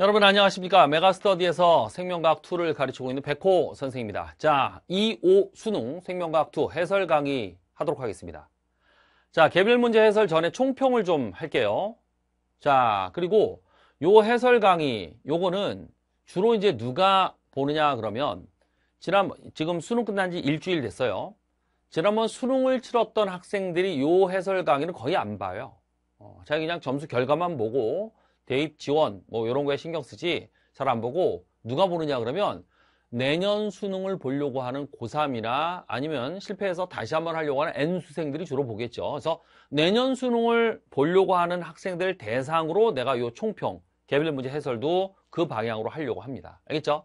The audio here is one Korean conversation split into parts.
여러분 안녕하십니까 메가스터디에서 생명과학 2를 가르치고 있는 백호 선생입니다 자 2호 수능 생명과학 2 해설 강의 하도록 하겠습니다 자 개별 문제 해설 전에 총평을 좀 할게요 자 그리고 요 해설 강의 요거는 주로 이제 누가 보느냐 그러면 지난 지금 수능 끝난 지 일주일 됐어요 지난번 수능을 치렀던 학생들이 요 해설 강의는 거의 안 봐요 어, 자기 그냥 점수 결과만 보고 대입 지원 뭐 이런 거에 신경 쓰지 잘 안 보고 누가 보느냐 그러면 내년 수능을 보려고 하는 고3이나 아니면 실패해서 다시 한번 하려고 하는 N수생들이 주로 보겠죠. 그래서 내년 수능을 보려고 하는 학생들 대상으로 내가 요 총평, 개별 문제 해설도 그 방향으로 하려고 합니다. 알겠죠?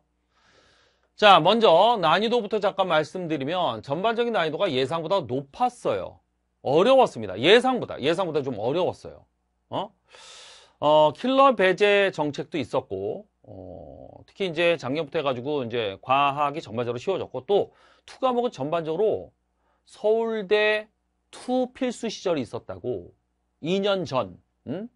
자, 먼저 난이도부터 잠깐 말씀드리면 전반적인 난이도가 예상보다 높았어요. 어려웠습니다. 예상보다, 예상보다 좀 어려웠어요. 어? 어, 킬러 배제 정책도 있었고, 어, 특히 이제 작년부터 해가지고 이제 과학이 전반적으로 쉬워졌고 또투 과목은 전반적으로 서울대 투 필수 시절이 있었다고 2년 전, 응?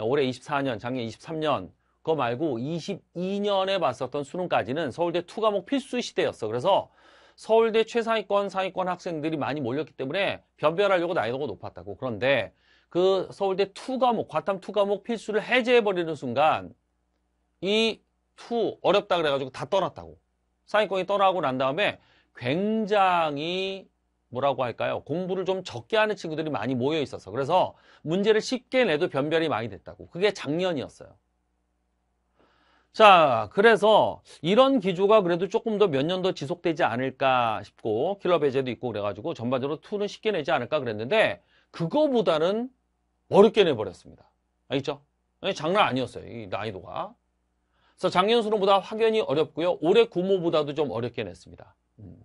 올해 24년, 작년 23년 그거 말고 22년에 봤었던 수능까지는 서울대 투 과목 필수 시대였어. 그래서 서울대 최상위권, 상위권 학생들이 많이 몰렸기 때문에 변별하려고 난이도가 높았다고. 그런데 그 서울대 투 과목, 과탐 투 과목 필수를 해제해버리는 순간 이 투 어렵다 그래가지고 다 떠났다고. 상위권이 떠나고 난 다음에 굉장히 뭐라고 할까요? 공부를 좀 적게 하는 친구들이 많이 모여 있어서 그래서 문제를 쉽게 내도 변별이 많이 됐다고. 그게 작년이었어요. 자, 그래서 이런 기조가 그래도 조금 더 몇 년 더 지속되지 않을까 싶고 킬러 배제도 있고 그래가지고 전반적으로 투는 쉽게 내지 않을까 그랬는데 그거보다는 어렵게 내버렸습니다. 알겠죠? 예, 장난 아니었어요. 이 난이도가. 그래서 작년 수능보다 확연히 어렵고요. 올해 구모보다도 좀 어렵게 냈습니다. 음.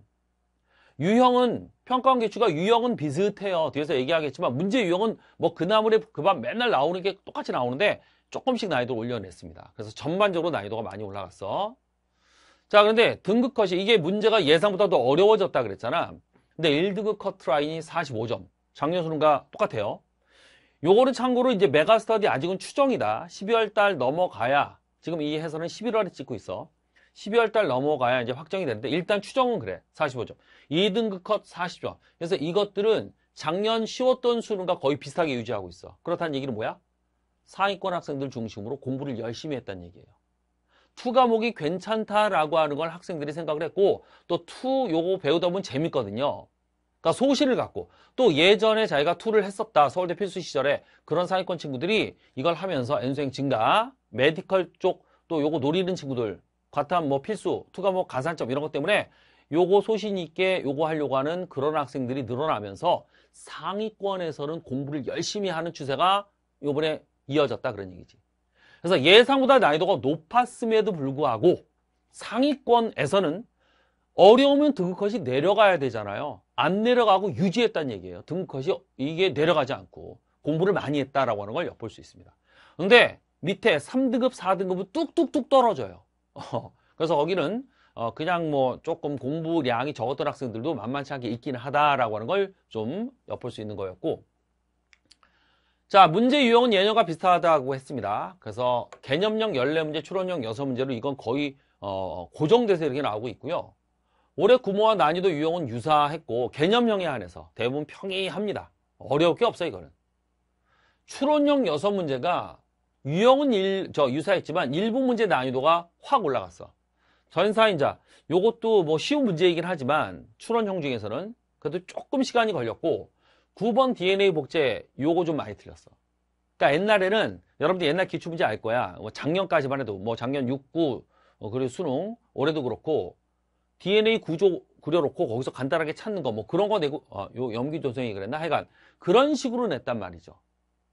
유형은 평가원 개출과 유형은 비슷해요. 뒤에서 얘기하겠지만 문제 유형은 뭐 그나물에 그밤 맨날 나오는 게 똑같이 나오는데 조금씩 난이도 올려냈습니다. 그래서 전반적으로 난이도가 많이 올라갔어. 자 그런데 등급 컷이 이게 문제가 예상보다 도 어려워졌다 그랬잖아. 근데 1등급 컷 라인이 45점. 작년 수능과 똑같아요. 요거는 참고로 이제 메가스터디 아직은 추정이다. 12월 달 넘어가야 지금 이 해설은 11월에 찍고 있어. 12월 달 넘어가야 이제 확정이 되는데 일단 추정은 그래. 45점. 2등급 컷 40점. 그래서 이것들은 작년 쉬웠던 수능과 거의 비슷하게 유지하고 있어. 그렇다는 얘기는 뭐야? 상위권 학생들 중심으로 공부를 열심히 했다는 얘기예요. 투 과목이 괜찮다라고 하는 걸 학생들이 생각을 했고 또 투 요거 배우다 보면 재밌거든요. 그러니까 소신을 갖고 또 예전에 자기가 투를 했었다 서울대 필수 시절에 그런 상위권 친구들이 이걸 하면서 N수행 증가 메디컬 쪽 또 요거 노리는 친구들 과탐 뭐 필수 투가 뭐 가산점 이런 것 때문에 요거 소신 있게 요거 하려고 하는 그런 학생들이 늘어나면서 상위권에서는 공부를 열심히 하는 추세가 요번에 이어졌다 그런 얘기지 그래서 예상보다 난이도가 높았음에도 불구하고 상위권에서는 어려우면 등급컷이 내려가야 되잖아요 안 내려가고 유지했다는 얘기예요. 등컷이 이게 내려가지 않고 공부를 많이 했다라고 하는 걸 엿볼 수 있습니다. 근데 밑에 3등급, 4등급은 뚝뚝뚝 떨어져요. 어, 그래서 거기는 어, 그냥 뭐 조금 공부량이 적었던 학생들도 만만치 않게 있기는 하다라고 하는 걸 좀 엿볼 수 있는 거였고 자 문제 유형은 예년과 비슷하다고 했습니다. 그래서 개념형 14문제, 추론형 6문제로 이건 거의 어, 고정돼서 이렇게 나오고 있고요. 올해 구모와 난이도 유형은 유사했고 개념형에 한해서 대부분 평이합니다. 어려울 게 없어요 이거는. 추론형 여섯 문제가 유형은 일, 저 유사했지만 일부 문제 난이도가 확 올라갔어. 전사인자 요것도 뭐 쉬운 문제이긴 하지만 추론형 중에서는 그래도 조금 시간이 걸렸고 9번 DNA 복제 요거 좀 많이 틀렸어. 그러니까 옛날에는 여러분들 옛날 기출문제 알 거야. 뭐 작년까지만 해도 뭐 작년 6, 9 어, 그리고 수능 올해도 그렇고 DNA 구조 그려놓고 거기서 간단하게 찾는 거 뭐 그런 거 내고 어, 요 염기 조성이 그랬나 하여간 그런 식으로 냈단 말이죠.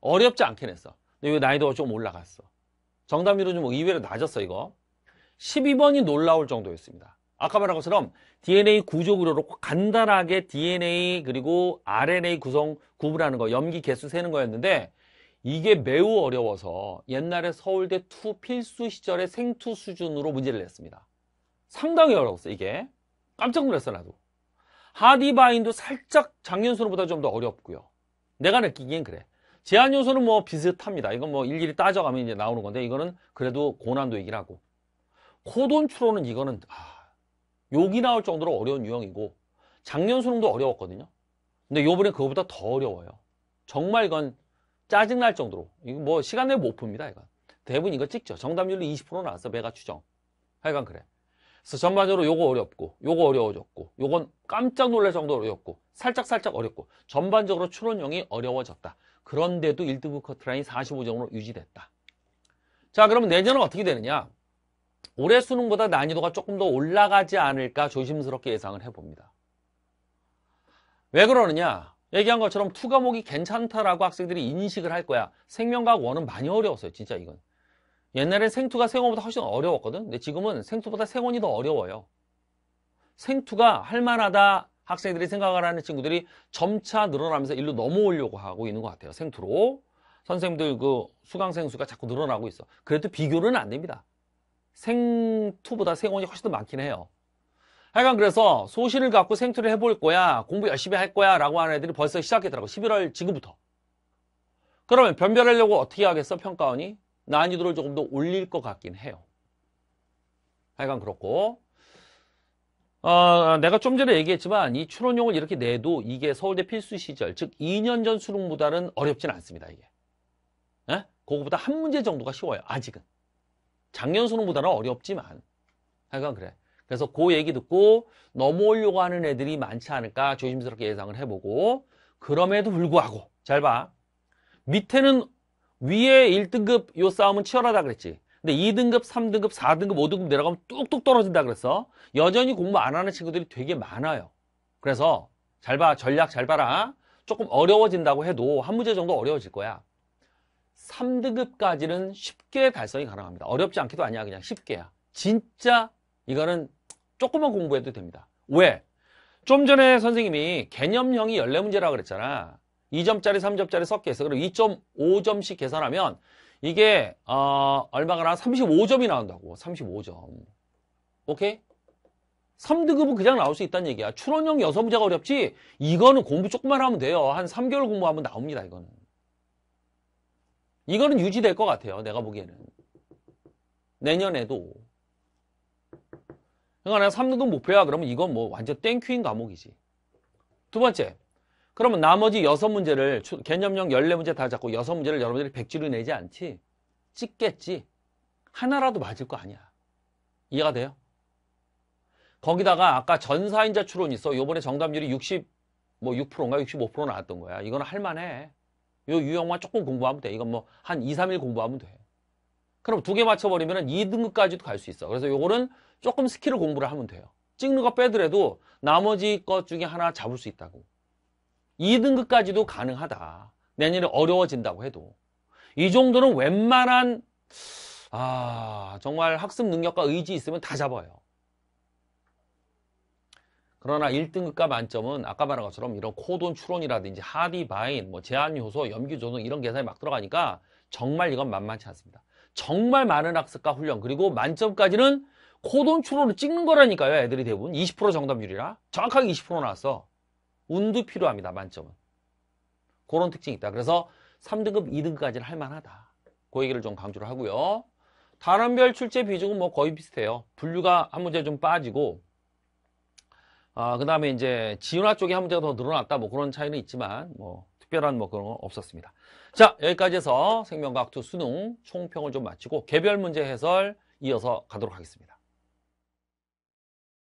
어렵지 않게 냈어. 근데 왜 난이도가 좀 올라갔어. 정답률은 좀 의외로 낮았어 이거. 12번이 놀라울 정도였습니다. 아까 말한 것처럼 DNA 구조 그려놓고 간단하게 DNA 그리고 RNA 구성 구분하는 거 염기 개수 세는 거였는데 이게 매우 어려워서 옛날에 서울대 투 필수 시절의 생투 수준으로 문제를 냈습니다. 상당히 어려웠어 이게 깜짝 놀랐어 나도 하디바인도 살짝 작년수로보다 좀 더 어렵고요 내가 느끼기엔 그래 제한 요소는 뭐 비슷합니다 이건 뭐 일일이 따져가면 이제 나오는 건데 이거는 그래도 고난도 얘기를 하고 코돈 추론은 이거는 아, 욕이 나올 정도로 어려운 유형이고 작년 수능도 어려웠거든요 근데 요번에 그거보다 더 어려워요 정말 이건 짜증날 정도로 이거 뭐 시간 내에 못 풉니다 이건 대부분 이거 찍죠 정답률이 20% 나왔어 배가 추정 하여간 그래 그래서 전반적으로 요거 어렵고 요거 어려워졌고 요건 깜짝 놀랄 정도로 어렵고 살짝살짝 어렵고 전반적으로 추론형이 어려워졌다. 그런데도 1등급 커트라인 45점으로 유지됐다. 자 그러면 내년은 어떻게 되느냐? 올해 수능보다 난이도가 조금 더 올라가지 않을까 조심스럽게 예상을 해봅니다. 왜 그러느냐? 얘기한 것처럼 투 과목이 괜찮다라고 학생들이 인식을 할 거야. 생명과학 원은 많이 어려웠어요. 진짜 이건. 옛날엔 생투가 생원보다 훨씬 어려웠거든. 근데 지금은 생투보다 생원이 더 어려워요. 생투가 할만하다 학생들이 생각을 하는 친구들이 점차 늘어나면서 일로 넘어오려고 하고 있는 것 같아요. 생투로. 선생님들 그 수강생 수가 자꾸 늘어나고 있어. 그래도 비교는 안 됩니다. 생투보다 생원이 훨씬 더 많긴 해요. 하여간 그래서 소신을 갖고 생투를 해볼 거야. 공부 열심히 할 거야. 라고 하는 애들이 벌써 시작했더라고. 11월 지금부터. 그러면 변별하려고 어떻게 하겠어? 평가원이? 난이도를 조금 더 올릴 것 같긴 해요. 하여간 그렇고 어, 내가 좀 전에 얘기했지만 이 추론용을 이렇게 내도 이게 서울대 필수 시절 즉 2년 전 수능보다는 어렵진 않습니다. 이게 에? 예? 그거보다 한 문제 정도가 쉬워요. 아직은 작년 수능보다는 어렵지만 하여간 그래. 그래서 그 얘기 듣고 넘어오려고 하는 애들이 많지 않을까 조심스럽게 예상을 해보고 그럼에도 불구하고 잘 봐. 밑에는 위에 1등급 요 싸움은 치열하다 그랬지. 근데 2등급, 3등급, 4등급, 5등급 내려가면 뚝뚝 떨어진다 그랬어. 여전히 공부 안 하는 친구들이 되게 많아요. 그래서 잘 봐. 전략 잘 봐라. 조금 어려워진다고 해도 한 문제 정도 어려워질 거야. 3등급까지는 쉽게 달성이 가능합니다. 어렵지 않기도 아니야. 그냥 쉽게야. 진짜 이거는 조금만 공부해도 됩니다. 왜? 좀 전에 선생님이 개념형이 14문제라고 그랬잖아. 2점짜리, 3점짜리 섞여있어. 그럼 2.5점씩 계산하면 이게 어, 얼마가나 35점이 나온다고. 35점. 오케이? 3등급은 그냥 나올 수 있다는 얘기야. 추론형 여섯 문제가 어렵지 이거는 공부 조금만 하면 돼요. 한 3개월 공부하면 나옵니다. 이거는. 이거는 유지될 것 같아요. 내가 보기에는. 내년에도. 그러니까 내가 3등급 목표야. 그러면 이건 뭐 완전 땡큐인 과목이지. 두 번째. 그러면 나머지 여섯 문제를 개념형 1 4 문제 다 잡고 여섯 문제를 여러분들이 백지로 내지 않지. 찍겠지. 하나라도 맞을 거 아니야. 이해가 돼요? 거기다가 아까 전사인자 추론 이 있어. 요번에 정답률이 60, 뭐 6%인가 65% 나왔던 거야. 이건 할만해. 요 유형만 조금 공부하면 돼. 이건 뭐 한 2, 3일 공부하면 돼. 그럼 두 개 맞춰버리면 2등급까지도 갈 수 있어. 그래서 요거는 조금 스킬을 공부를 하면 돼요. 찍는 거 빼더라도 나머지 것 중에 하나 잡을 수 있다고. 2등급까지도 가능하다. 내년에 어려워진다고 해도. 이 정도는 웬만한 아 정말 학습 능력과 의지 있으면 다 잡아요. 그러나 1등급과 만점은 아까 말한 것처럼 이런 코돈 추론이라든지 하디 바인, 뭐 제한 요소, 염기 조성 이런 계산이 막 들어가니까 정말 이건 만만치 않습니다. 정말 많은 학습과 훈련 그리고 만점까지는 코돈 추론을 찍는 거라니까요. 애들이 대부분 20% 정답률이라 정확하게 20% 나왔어. 운도 필요합니다. 만점은. 그런 특징이 있다. 그래서 3등급, 2등급까지는 할만하다. 그 얘기를 좀 강조를 하고요. 단원별 출제 비중은 뭐 거의 비슷해요. 분류가 한 문제 좀 빠지고 아, 그 다음에 이제 지원화 쪽에 한 문제가 더 늘어났다 뭐 그런 차이는 있지만 뭐 특별한 뭐 그런 건 없었습니다. 자 여기까지 해서 생명과학 2 수능 총평을 좀 마치고 개별 문제 해설 이어서 가도록 하겠습니다.